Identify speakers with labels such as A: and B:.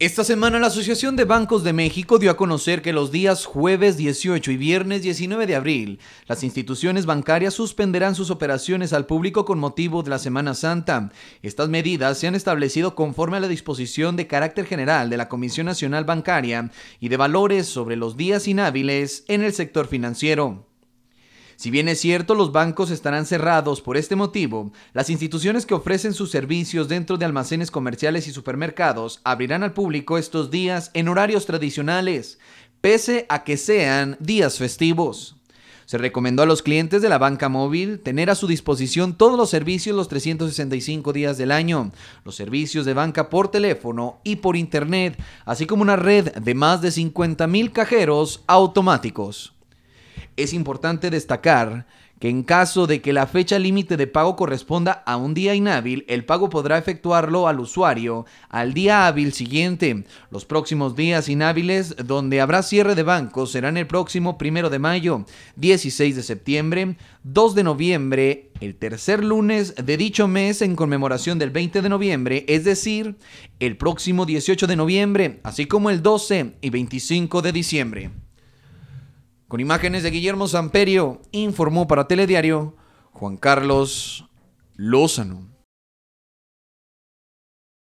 A: Esta semana la Asociación de Bancos de México dio a conocer que los días jueves 18 y viernes 19 de abril, las instituciones bancarias suspenderán sus operaciones al público con motivo de la Semana Santa. Estas medidas se han establecido conforme a la disposición de carácter general de la Comisión Nacional Bancaria y de valores sobre los días inhábiles en el sector financiero. Si bien es cierto, los bancos estarán cerrados por este motivo, las instituciones que ofrecen sus servicios dentro de almacenes comerciales y supermercados abrirán al público estos días en horarios tradicionales, pese a que sean días festivos. Se recomendó a los clientes de la banca móvil tener a su disposición todos los servicios los 365 días del año, los servicios de banca por teléfono y por internet, así como una red de más de 50.000 cajeros automáticos. Es importante destacar que en caso de que la fecha límite de pago corresponda a un día inhábil, el pago podrá efectuarlo al usuario al día hábil siguiente. Los próximos días inhábiles donde habrá cierre de bancos serán el próximo 1 de mayo, 16 de septiembre, 2 de noviembre, el tercer lunes de dicho mes en conmemoración del 20 de noviembre, es decir, el próximo 18 de noviembre, así como el 12 y 25 de diciembre. Con imágenes de Guillermo Samperio, informó para Telediario Juan Carlos Lozano.